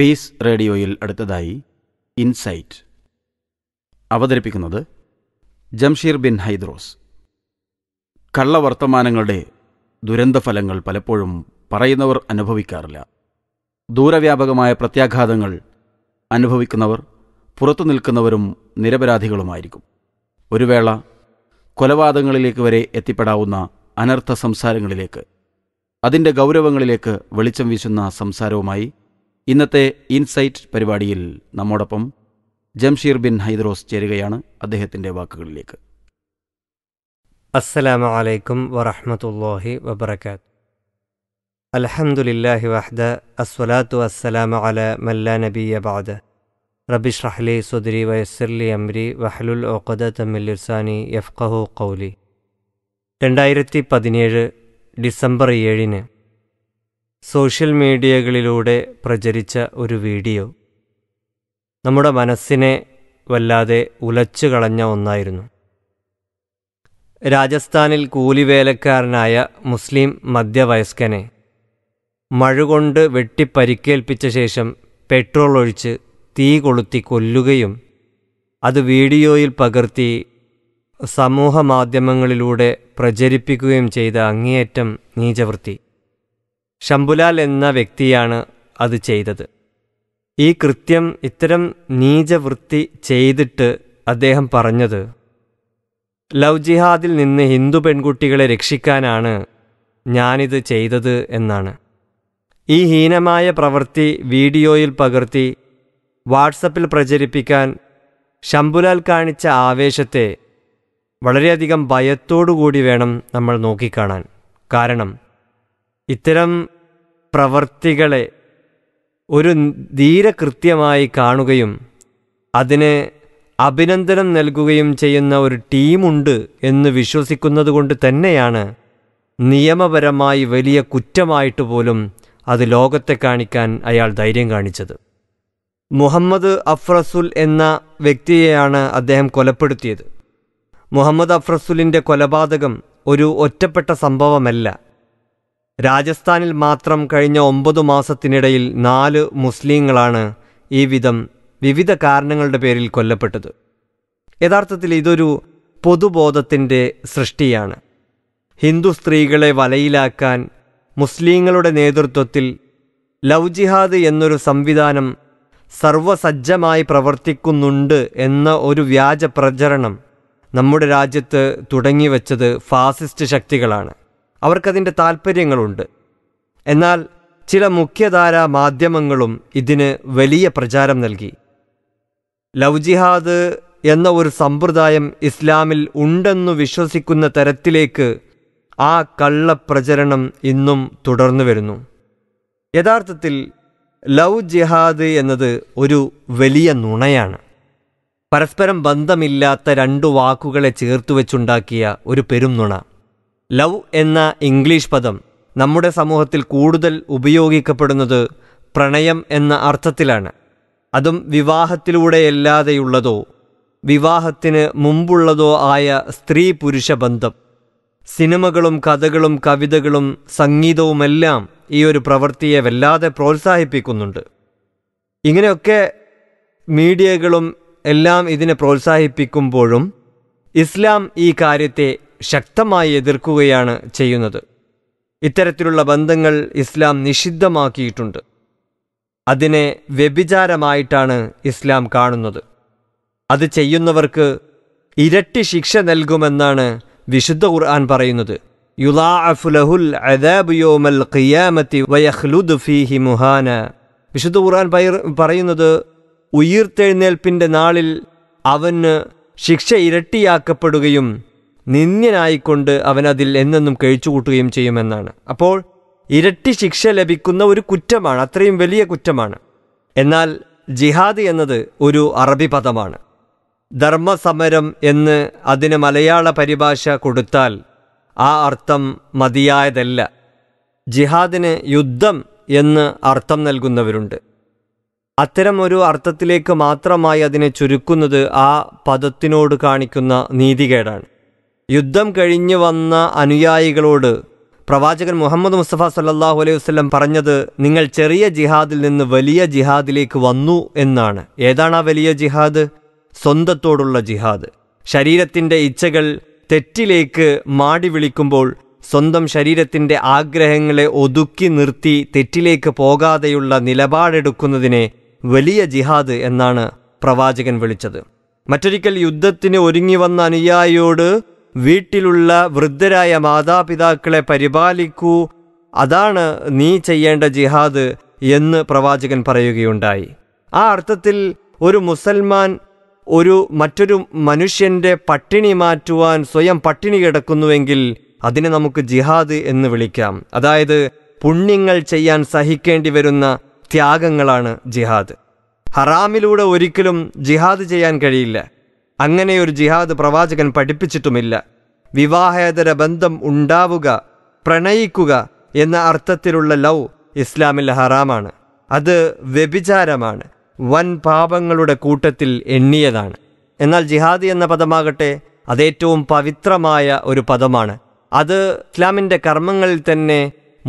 space റേഡിയോയിൽ അടുത്തതായി insight അവതരിപ്പിക്കുന്നത് ജംഷീർ ബിൻ ഹൈദ്രോസ് കള്ളവർത്തമാനങ്ങളുടെ ദുരന്തഫലങ്ങൾ പലപ്പോഴും പറയുന്നവർ അനുഭവിക്കാറില്ല ദൂരവ്യാപകമായ പ്രത്യാഘാതങ്ങൾ അനുഭവിക്കുന്നവർ പുറത്തു നിൽക്കുന്നവരും നിരപരാധികളുമായിരിക്കും ഒരു വേള കൊലപാതകങ്ങളിലേക്ക് വരെ എത്തിപ്പെടാവുന്ന അനർത്ഥ സംസാരങ്ങളിലേക്ക് അതിൻ്റെ ഗൗരവങ്ങളിലേക്ക് വെളിച്ചം വീശുന്ന സംസാരവുമായി ഇന്നത്തെ ഇൻസൈറ്റ് പരിപാടിയിൽ നമ്മോടൊപ്പം ജംഷീർ ബിൻ ഹൈദ്രോസ് ചേരുകയാണ് അദ്ദേഹത്തിൻ്റെ വാക്കുകളിലേക്ക് അസ്സലാമു അലൈക്കും വറഹമത്തല്ലാഹി വബർക്കാത്ത് അലഹമുല്ലാഹി വഹ്ദ അസ്വലാത്തു അസ്സലാമു അല മല്ല നബിയ ബാദ് റബി ഷഹ്ലി സുദ്രി വയസ്സർലി അംരി വഹ്ലുൽ ഓഖദ തമ്മിൽസാനി യഫ്കഹു കൗലി രണ്ടായിരത്തി പതിനേഴ് ഡിസംബർ ഏഴിന് സോഷ്യൽ മീഡിയകളിലൂടെ പ്രചരിച്ച ഒരു വീഡിയോ നമ്മുടെ മനസ്സിനെ വല്ലാതെ ഉലച്ചു കളഞ്ഞ ഒന്നായിരുന്നു രാജസ്ഥാനിൽ കൂലിവേലക്കാരനായ മുസ്ലിം മധ്യവയസ്കനെ മഴുകൊണ്ട് വെട്ടിപ്പരിക്കേൽപ്പിച്ച ശേഷം പെട്രോൾ ഒഴിച്ച് തീ കൊളുത്തി കൊല്ലുകയും അത് വീഡിയോയിൽ പകർത്തി സമൂഹ മാധ്യമങ്ങളിലൂടെ പ്രചരിപ്പിക്കുകയും ചെയ്ത അങ്ങേയറ്റം നീചവൃത്തി ശംഭുലാൽ എന്ന വ്യക്തിയാണ് അത് ചെയ്തത് ഈ കൃത്യം ഇത്തരം നീചവൃത്തി ചെയ്തിട്ട് അദ്ദേഹം പറഞ്ഞത് ലവ് ജിഹാദിൽ നിന്ന് ഹിന്ദു പെൺകുട്ടികളെ രക്ഷിക്കാനാണ് ഞാനിത് ചെയ്തത് എന്നാണ് ഈ ഹീനമായ പ്രവൃത്തി വീഡിയോയിൽ പകർത്തി വാട്സപ്പിൽ പ്രചരിപ്പിക്കാൻ ശംബുലാൽ കാണിച്ച ആവേശത്തെ വളരെയധികം ഭയത്തോടുകൂടി കൂടി വേണം നമ്മൾ നോക്കിക്കാണാൻ കാരണം ഇത്തരം പ്രവർത്തികളെ ഒരു ധീരകൃത്യമായി കാണുകയും അതിന് അഭിനന്ദനം നൽകുകയും ചെയ്യുന്ന ഒരു ടീമുണ്ട് എന്ന് വിശ്വസിക്കുന്നതുകൊണ്ട് തന്നെയാണ് നിയമപരമായി വലിയ കുറ്റമായിട്ട് പോലും അത് ലോകത്തെ കാണിക്കാൻ അയാൾ ധൈര്യം കാണിച്ചത് മുഹമ്മദ് അഫ്രസുൽ എന്ന വ്യക്തിയെയാണ് അദ്ദേഹം കൊലപ്പെടുത്തിയത് മുഹമ്മദ് അഫ്രസുലിൻ്റെ കൊലപാതകം ഒരു ഒറ്റപ്പെട്ട സംഭവമല്ല രാജസ്ഥാനിൽ മാത്രം കഴിഞ്ഞ ഒമ്പത് മാസത്തിനിടയിൽ നാല് മുസ്ലിങ്ങളാണ് ഈ വിധം വിവിധ കാരണങ്ങളുടെ പേരിൽ കൊല്ലപ്പെട്ടത് യഥാർത്ഥത്തിൽ ഇതൊരു പൊതുബോധത്തിൻ്റെ സൃഷ്ടിയാണ് ഹിന്ദു സ്ത്രീകളെ വലയിലാക്കാൻ മുസ്ലിങ്ങളുടെ നേതൃത്വത്തിൽ ലവ് ജിഹാദ് എന്നൊരു സംവിധാനം സർവസജ്ജമായി പ്രവർത്തിക്കുന്നുണ്ട് എന്ന ഒരു വ്യാജ പ്രചരണം നമ്മുടെ രാജ്യത്ത് തുടങ്ങിവെച്ചത് ഫാസിസ്റ്റ് ശക്തികളാണ് അവർക്കതിൻ്റെ താൽപ്പര്യങ്ങളുണ്ട് എന്നാൽ ചില മുഖ്യധാരാ മാധ്യമങ്ങളും ഇതിന് വലിയ പ്രചാരം നൽകി ലവ് ജിഹാദ് എന്ന ഒരു സമ്പ്രദായം ഇസ്ലാമിൽ ഉണ്ടെന്നു വിശ്വസിക്കുന്ന തരത്തിലേക്ക് ആ കള്ളപ്രചരണം ഇന്നും തുടർന്നു വരുന്നു യഥാർത്ഥത്തിൽ ലവ് ജിഹാദ് എന്നത് ഒരു വലിയ നുണയാണ് പരസ്പരം ബന്ധമില്ലാത്ത രണ്ടു വാക്കുകളെ വെച്ചുണ്ടാക്കിയ ഒരു പെരും നുണ ലവ് എന്ന ഇംഗ്ലീഷ് പദം നമ്മുടെ സമൂഹത്തിൽ കൂടുതൽ ഉപയോഗിക്കപ്പെടുന്നത് പ്രണയം എന്ന അർത്ഥത്തിലാണ് അതും വിവാഹത്തിലൂടെയല്ലാതെയുള്ളതോ വിവാഹത്തിന് മുമ്പുള്ളതോ ആയ സ്ത്രീ പുരുഷ ബന്ധം സിനിമകളും കഥകളും കവിതകളും സംഗീതവുമെല്ലാം ഈ ഒരു പ്രവൃത്തിയെ വല്ലാതെ പ്രോത്സാഹിപ്പിക്കുന്നുണ്ട് ഇങ്ങനെയൊക്കെ മീഡിയകളും എല്ലാം ഇതിനെ പ്രോത്സാഹിപ്പിക്കുമ്പോഴും ഇസ്ലാം ഈ കാര്യത്തെ ശക്തമായി എതിർക്കുകയാണ് ചെയ്യുന്നത് ഇത്തരത്തിലുള്ള ബന്ധങ്ങൾ ഇസ്ലാം നിഷിദ്ധമാക്കിയിട്ടുണ്ട് അതിനെ വ്യഭിചാരമായിട്ടാണ് ഇസ്ലാം കാണുന്നത് അത് ചെയ്യുന്നവർക്ക് ഇരട്ടി ശിക്ഷ നൽകുമെന്നാണ് വിശുദ്ധ ഖുർആൻ പറയുന്നത് വിശുദ്ധ ഖുർആൻ പറയുന്നത് ഉയർത്തെഴുന്നേൽപ്പിൻ്റെ നാളിൽ അവന് ശിക്ഷ ഇരട്ടിയാക്കപ്പെടുകയും നിന്ദ്യനായിക്കൊണ്ട് അവനതിൽ എന്നെന്നും കഴിച്ചുകൂട്ടുകയും ചെയ്യുമെന്നാണ് അപ്പോൾ ഇരട്ടി ശിക്ഷ ലഭിക്കുന്ന ഒരു കുറ്റമാണ് അത്രയും വലിയ കുറ്റമാണ് എന്നാൽ ജിഹാദ് എന്നത് ഒരു അറബി പദമാണ് ധർമ്മസമരം എന്ന് അതിന് മലയാള പരിഭാഷ കൊടുത്താൽ ആ അർത്ഥം മതിയായതല്ല ജിഹാദിന് യുദ്ധം എന്ന് അർത്ഥം നൽകുന്നവരുണ്ട് അത്തരം ഒരു അർത്ഥത്തിലേക്ക് മാത്രമായി അതിനെ ചുരുക്കുന്നത് ആ പദത്തിനോട് കാണിക്കുന്ന നീതികേടാണ് യുദ്ധം കഴിഞ്ഞു വന്ന അനുയായികളോട് പ്രവാചകൻ മുഹമ്മദ് മുസ്തഫ സല്ലാഹു അലൈഹി വസ്ലം പറഞ്ഞത് നിങ്ങൾ ചെറിയ ജിഹാദിൽ നിന്ന് വലിയ ജിഹാദിലേക്ക് വന്നു എന്നാണ് ഏതാണ് ആ വലിയ ജിഹാദ് സ്വന്തത്തോടുള്ള ജിഹാദ് ശരീരത്തിൻ്റെ ഇച്ഛകൾ തെറ്റിലേക്ക് മാടി വിളിക്കുമ്പോൾ സ്വന്തം ശരീരത്തിൻ്റെ ആഗ്രഹങ്ങളെ ഒതുക്കി നിർത്തി തെറ്റിലേക്ക് പോകാതെയുള്ള നിലപാടെടുക്കുന്നതിനെ വലിയ ജിഹാദ് എന്നാണ് പ്രവാചകൻ വിളിച്ചത് മറ്റൊരിക്കൽ യുദ്ധത്തിന് ഒരുങ്ങി വന്ന അനുയായിയോട് വീട്ടിലുള്ള വൃദ്ധരായ മാതാപിതാക്കളെ പരിപാലിക്കൂ അതാണ് നീ ചെയ്യേണ്ട ജിഹാദ് എന്ന് പ്രവാചകൻ പറയുകയുണ്ടായി ആ അർത്ഥത്തിൽ ഒരു മുസൽമാൻ ഒരു മറ്റൊരു മനുഷ്യൻ്റെ പട്ടിണി മാറ്റുവാൻ സ്വയം പട്ടിണി കിടക്കുന്നുവെങ്കിൽ അതിനെ നമുക്ക് ജിഹാദ് എന്ന് വിളിക്കാം അതായത് പുണ്യങ്ങൾ ചെയ്യാൻ സഹിക്കേണ്ടി വരുന്ന ത്യാഗങ്ങളാണ് ജിഹാദ് ഹറാമിലൂടെ ഒരിക്കലും ജിഹാദ് ചെയ്യാൻ കഴിയില്ല അങ്ങനെയൊരു ജിഹാദ് പ്രവാചകൻ പഠിപ്പിച്ചിട്ടുമില്ല വിവാഹേതര ബന്ധം ഉണ്ടാവുക പ്രണയിക്കുക എന്ന അർത്ഥത്തിലുള്ള ലവ് ഇസ്ലാമിൽ ഹറാമാണ് അത് വ്യഭിചാരമാണ് വൻ പാപങ്ങളുടെ കൂട്ടത്തിൽ എണ്ണിയതാണ് എന്നാൽ ജിഹാദ് എന്ന പദമാകട്ടെ അതേറ്റവും പവിത്രമായ ഒരു പദമാണ് അത് ഇസ്ലാമിൻ്റെ കർമ്മങ്ങളിൽ തന്നെ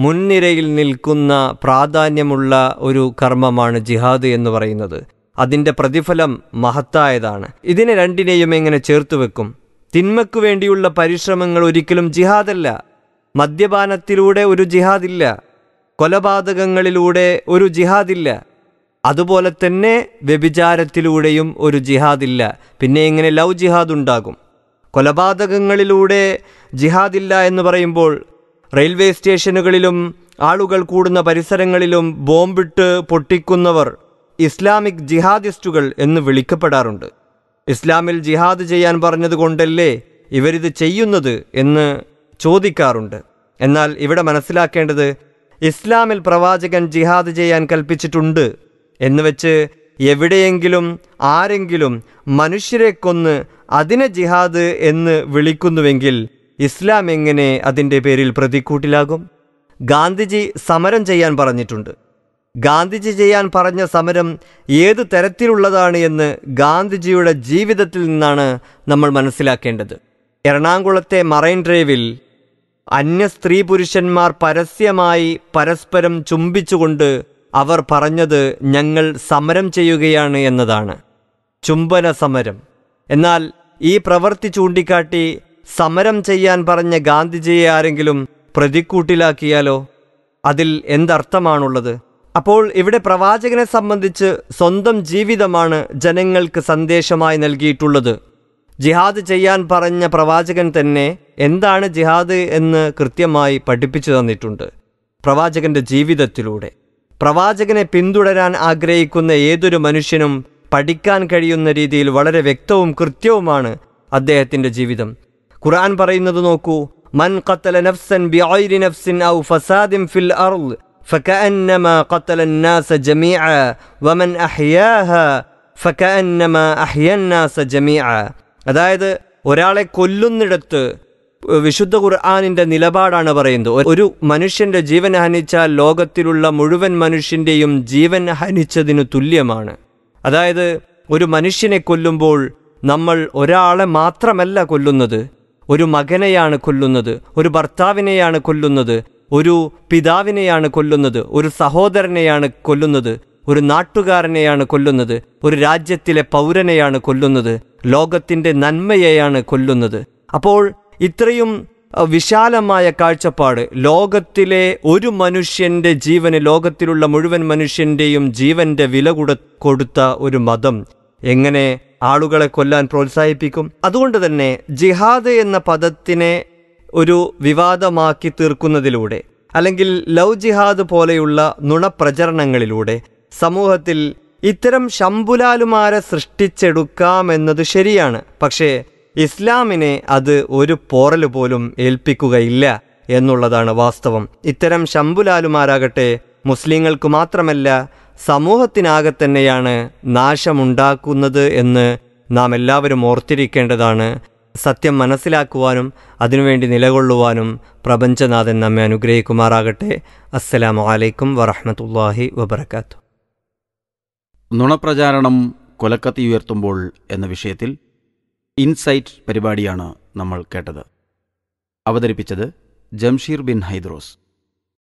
മുൻനിരയിൽ നിൽക്കുന്ന പ്രാധാന്യമുള്ള ഒരു കർമ്മമാണ് ജിഹാദ് എന്ന് പറയുന്നത് അതിൻ്റെ പ്രതിഫലം മഹത്തായതാണ് ഇതിനെ രണ്ടിനെയും എങ്ങനെ ചേർത്ത് വെക്കും തിന്മയ്ക്കു വേണ്ടിയുള്ള പരിശ്രമങ്ങൾ ഒരിക്കലും ജിഹാദല്ല മദ്യപാനത്തിലൂടെ ഒരു ജിഹാദില്ല കൊലപാതകങ്ങളിലൂടെ ഒരു ജിഹാദില്ല അതുപോലെ തന്നെ വ്യഭിചാരത്തിലൂടെയും ഒരു ജിഹാദില്ല പിന്നെ ഇങ്ങനെ ലവ് ജിഹാദ് ഉണ്ടാകും കൊലപാതകങ്ങളിലൂടെ ജിഹാദില്ല എന്ന് പറയുമ്പോൾ റെയിൽവേ സ്റ്റേഷനുകളിലും ആളുകൾ കൂടുന്ന പരിസരങ്ങളിലും ബോംബിട്ട് പൊട്ടിക്കുന്നവർ ഇസ്ലാമിക് ജിഹാദിസ്റ്റുകൾ എന്ന് വിളിക്കപ്പെടാറുണ്ട് ഇസ്ലാമിൽ ജിഹാദ് ചെയ്യാൻ പറഞ്ഞതുകൊണ്ടല്ലേ ഇവരിത് ചെയ്യുന്നത് എന്ന് ചോദിക്കാറുണ്ട് എന്നാൽ ഇവിടെ മനസ്സിലാക്കേണ്ടത് ഇസ്ലാമിൽ പ്രവാചകൻ ജിഹാദ് ചെയ്യാൻ കൽപ്പിച്ചിട്ടുണ്ട് എന്ന് വെച്ച് എവിടെയെങ്കിലും ആരെങ്കിലും മനുഷ്യരെ കൊന്ന് അതിനെ ജിഹാദ് എന്ന് വിളിക്കുന്നുവെങ്കിൽ ഇസ്ലാം എങ്ങനെ അതിൻ്റെ പേരിൽ പ്രതിക്കൂട്ടിലാകും ഗാന്ധിജി സമരം ചെയ്യാൻ പറഞ്ഞിട്ടുണ്ട് ഗാന്ധിജി ചെയ്യാൻ പറഞ്ഞ സമരം ഏത് തരത്തിലുള്ളതാണ് എന്ന് ഗാന്ധിജിയുടെ ജീവിതത്തിൽ നിന്നാണ് നമ്മൾ മനസ്സിലാക്കേണ്ടത് എറണാകുളത്തെ മറൈൻ ഡ്രൈവിൽ അന്യ സ്ത്രീ പുരുഷന്മാർ പരസ്യമായി പരസ്പരം ചുംബിച്ചുകൊണ്ട് അവർ പറഞ്ഞത് ഞങ്ങൾ സമരം ചെയ്യുകയാണ് എന്നതാണ് ചുംബന സമരം എന്നാൽ ഈ പ്രവൃത്തി ചൂണ്ടിക്കാട്ടി സമരം ചെയ്യാൻ പറഞ്ഞ ഗാന്ധിജിയെ ആരെങ്കിലും പ്രതിക്കൂട്ടിലാക്കിയാലോ അതിൽ എന്തർത്ഥമാണുള്ളത് അപ്പോൾ ഇവിടെ പ്രവാചകനെ സംബന്ധിച്ച് സ്വന്തം ജീവിതമാണ് ജനങ്ങൾക്ക് സന്ദേശമായി നൽകിയിട്ടുള്ളത് ജിഹാദ് ചെയ്യാൻ പറഞ്ഞ പ്രവാചകൻ തന്നെ എന്താണ് ജിഹാദ് എന്ന് കൃത്യമായി പഠിപ്പിച്ചു തന്നിട്ടുണ്ട് പ്രവാചകൻ്റെ ജീവിതത്തിലൂടെ പ്രവാചകനെ പിന്തുടരാൻ ആഗ്രഹിക്കുന്ന ഏതൊരു മനുഷ്യനും പഠിക്കാൻ കഴിയുന്ന രീതിയിൽ വളരെ വ്യക്തവും കൃത്യവുമാണ് അദ്ദേഹത്തിൻ്റെ ജീവിതം ഖുർആൻ പറയുന്നത് നോക്കൂ മൻ ഖത്തൽ നഫ്സൻ ബി നഫ്സിൻ ഔ ഫസാദിം ഫിൽ അർദ് فكأنما قتل الناس جميعا ومن أحياها أحيا الناس ജമീഅ അതായത് ഒരാളെ കൊല്ലുന്നിടത്ത് വിശുദ്ധ ഖുർആാനിൻ്റെ നിലപാടാണ് പറയുന്നത് ഒരു മനുഷ്യൻ്റെ ജീവൻ ഹനിച്ചാൽ ലോകത്തിലുള്ള മുഴുവൻ മനുഷ്യൻ്റെയും ജീവൻ ഹനിച്ചതിന് തുല്യമാണ് അതായത് ഒരു മനുഷ്യനെ കൊല്ലുമ്പോൾ നമ്മൾ ഒരാളെ മാത്രമല്ല കൊല്ലുന്നത് ഒരു മകനെയാണ് കൊല്ലുന്നത് ഒരു ഭർത്താവിനെയാണ് കൊല്ലുന്നത് ഒരു പിതാവിനെയാണ് കൊല്ലുന്നത് ഒരു സഹോദരനെയാണ് കൊല്ലുന്നത് ഒരു നാട്ടുകാരനെയാണ് കൊല്ലുന്നത് ഒരു രാജ്യത്തിലെ പൗരനെയാണ് കൊല്ലുന്നത് ലോകത്തിൻ്റെ നന്മയെയാണ് കൊല്ലുന്നത് അപ്പോൾ ഇത്രയും വിശാലമായ കാഴ്ചപ്പാട് ലോകത്തിലെ ഒരു മനുഷ്യൻ്റെ ജീവന് ലോകത്തിലുള്ള മുഴുവൻ മനുഷ്യൻ്റെയും ജീവൻ്റെ വില കൂടെ കൊടുത്ത ഒരു മതം എങ്ങനെ ആളുകളെ കൊല്ലാൻ പ്രോത്സാഹിപ്പിക്കും അതുകൊണ്ട് തന്നെ ജിഹാദ് എന്ന പദത്തിനെ ഒരു വിവാദമാക്കി തീർക്കുന്നതിലൂടെ അല്ലെങ്കിൽ ലവ് ജിഹാദ് പോലെയുള്ള നുണപ്രചരണങ്ങളിലൂടെ സമൂഹത്തിൽ ഇത്തരം ശംബുലാലുമാരെ സൃഷ്ടിച്ചെടുക്കാമെന്നത് ശരിയാണ് പക്ഷേ ഇസ്ലാമിനെ അത് ഒരു പോറൽ പോലും ഏൽപ്പിക്കുകയില്ല എന്നുള്ളതാണ് വാസ്തവം ഇത്തരം ശംബുലാലുമാരാകട്ടെ മുസ്ലിങ്ങൾക്ക് മാത്രമല്ല സമൂഹത്തിനാകെ തന്നെയാണ് നാശമുണ്ടാക്കുന്നത് എന്ന് നാം എല്ലാവരും ഓർത്തിരിക്കേണ്ടതാണ് സത്യം മനസ്സിലാക്കുവാനും അതിനുവേണ്ടി നിലകൊള്ളുവാനും പ്രപഞ്ചനാഥൻ നമ്മെ അനുഗ്രഹിക്കുമാറാകട്ടെ അസ്സലാമു അലൈക്കും വറഹമത്തല്ലാഹി വബർക്കാത്തു നുണപ്രചാരണം കൊലക്കത്തി ഉയർത്തുമ്പോൾ എന്ന വിഷയത്തിൽ ഇൻസൈറ്റ് പരിപാടിയാണ് നമ്മൾ കേട്ടത് അവതരിപ്പിച്ചത് ജംഷീർ ബിൻ ഹൈദ്രോസ്